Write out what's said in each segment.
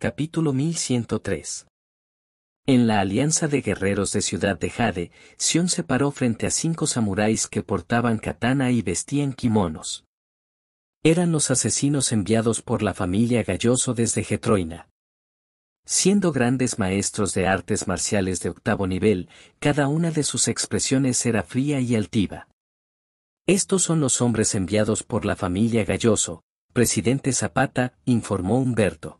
Capítulo 1103 En la alianza de guerreros de Ciudad de Jade, Sion se paró frente a cinco samuráis que portaban katana y vestían kimonos. Eran los asesinos enviados por la familia Galloso desde Getroina. Siendo grandes maestros de artes marciales de octavo nivel, cada una de sus expresiones era fría y altiva. Estos son los hombres enviados por la familia Galloso, presidente Zapata, informó Humberto.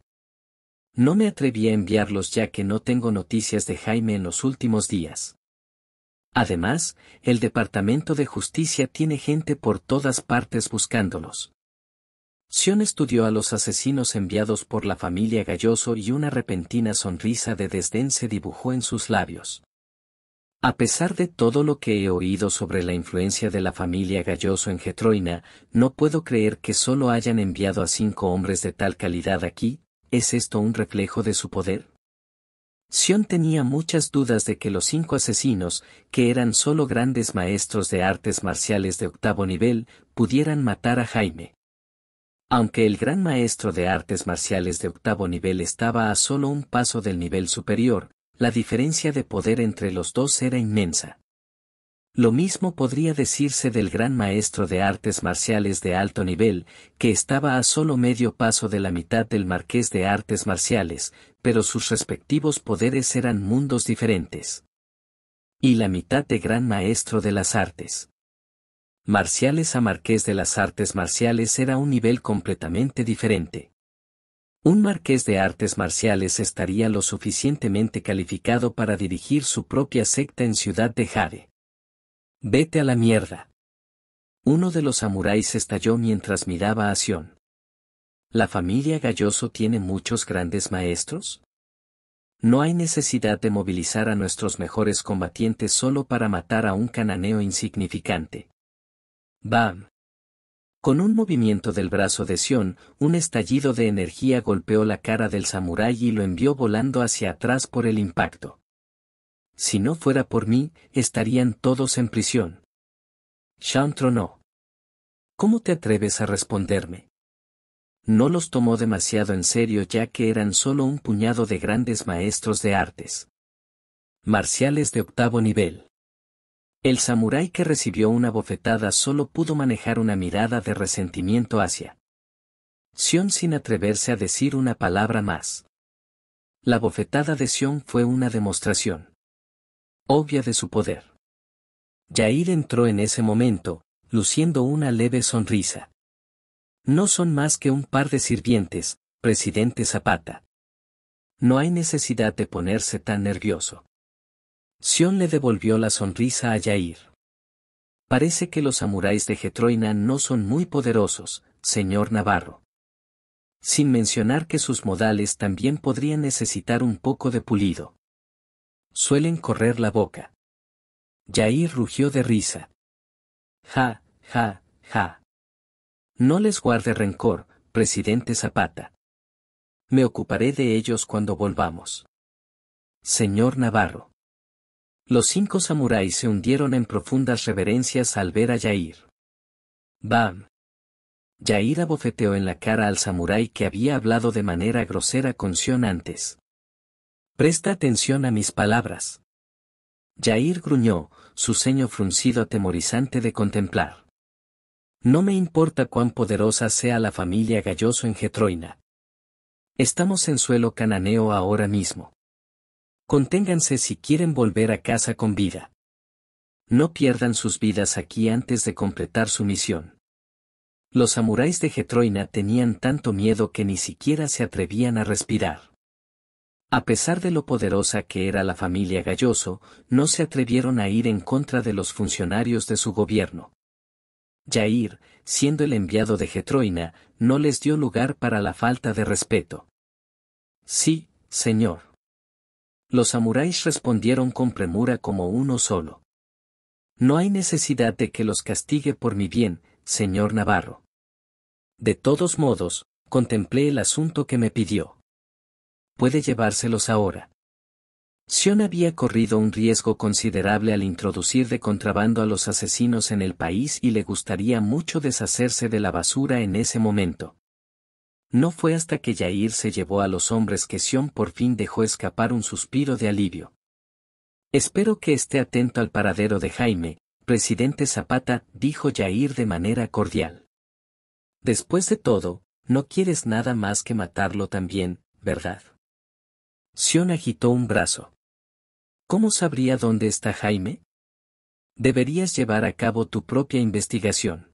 No me atreví a enviarlos ya que no tengo noticias de Jaime en los últimos días. Además, el Departamento de Justicia tiene gente por todas partes buscándolos. Sion estudió a los asesinos enviados por la familia Galloso y una repentina sonrisa de desdén se dibujó en sus labios. A pesar de todo lo que he oído sobre la influencia de la familia Galloso en Getroina, no puedo creer que solo hayan enviado a cinco hombres de tal calidad aquí, ¿es esto un reflejo de su poder? Sion tenía muchas dudas de que los cinco asesinos, que eran solo grandes maestros de artes marciales de octavo nivel, pudieran matar a Jaime. Aunque el gran maestro de artes marciales de octavo nivel estaba a solo un paso del nivel superior, la diferencia de poder entre los dos era inmensa. Lo mismo podría decirse del gran maestro de artes marciales de alto nivel, que estaba a solo medio paso de la mitad del marqués de artes marciales, pero sus respectivos poderes eran mundos diferentes. Y la mitad de gran maestro de las artes. Marciales a marqués de las artes marciales era un nivel completamente diferente. Un marqués de artes marciales estaría lo suficientemente calificado para dirigir su propia secta en Ciudad de Jade. Vete a la mierda. Uno de los samuráis estalló mientras miraba a Sion. ¿La familia Galloso tiene muchos grandes maestros? No hay necesidad de movilizar a nuestros mejores combatientes solo para matar a un cananeo insignificante. ¡Bam! Con un movimiento del brazo de Sion, un estallido de energía golpeó la cara del samurái y lo envió volando hacia atrás por el impacto. Si no fuera por mí, estarían todos en prisión. Sean tronó. ¿Cómo te atreves a responderme? No los tomó demasiado en serio ya que eran solo un puñado de grandes maestros de artes. Marciales de octavo nivel. El samurái que recibió una bofetada solo pudo manejar una mirada de resentimiento hacia Sion sin atreverse a decir una palabra más. La bofetada de Sion fue una demostración obvia de su poder. Yair entró en ese momento, luciendo una leve sonrisa. No son más que un par de sirvientes, presidente Zapata. No hay necesidad de ponerse tan nervioso. Sion le devolvió la sonrisa a Yair. Parece que los samuráis de Getroina no son muy poderosos, señor Navarro. Sin mencionar que sus modales también podrían necesitar un poco de pulido suelen correr la boca. Yair rugió de risa. Ja, ja, ja. No les guarde rencor, presidente Zapata. Me ocuparé de ellos cuando volvamos. Señor Navarro. Los cinco samuráis se hundieron en profundas reverencias al ver a Yair. Bam. Yair abofeteó en la cara al samurái que había hablado de manera grosera con Sion antes. Presta atención a mis palabras. Jair gruñó, su ceño fruncido atemorizante de contemplar. No me importa cuán poderosa sea la familia Galloso en Getroina. Estamos en suelo cananeo ahora mismo. Conténganse si quieren volver a casa con vida. No pierdan sus vidas aquí antes de completar su misión. Los samuráis de Getroina tenían tanto miedo que ni siquiera se atrevían a respirar. A pesar de lo poderosa que era la familia Galloso, no se atrevieron a ir en contra de los funcionarios de su gobierno. Jair, siendo el enviado de Getroina, no les dio lugar para la falta de respeto. Sí, señor. Los samuráis respondieron con premura como uno solo. No hay necesidad de que los castigue por mi bien, señor Navarro. De todos modos, contemplé el asunto que me pidió puede llevárselos ahora. Sion había corrido un riesgo considerable al introducir de contrabando a los asesinos en el país y le gustaría mucho deshacerse de la basura en ese momento. No fue hasta que Yair se llevó a los hombres que Sion por fin dejó escapar un suspiro de alivio. Espero que esté atento al paradero de Jaime, presidente Zapata, dijo Yair de manera cordial. Después de todo, no quieres nada más que matarlo también, ¿verdad? Sion agitó un brazo. ¿Cómo sabría dónde está Jaime? Deberías llevar a cabo tu propia investigación.